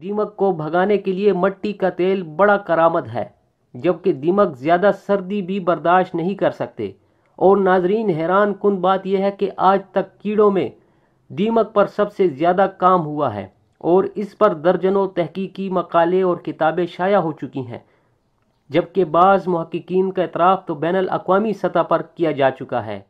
दीमक को भगाने के लिए मट्टी का तेल बड़ा करामद है जबकि दीमक ज़्यादा सर्दी भी बर्दाश्त नहीं कर सकते और नाजरीन हैरान कन बात यह है कि आज तक कीड़ों में दीमक पर सबसे ज़्यादा काम हुआ है और इस पर दर्जनों तहकीकी मकाले और किताबें शाया हो चुकी हैं जबकि बाज़ महक्कीन का इतराफ़ तो बैन अवी सतह पर किया जा चुका है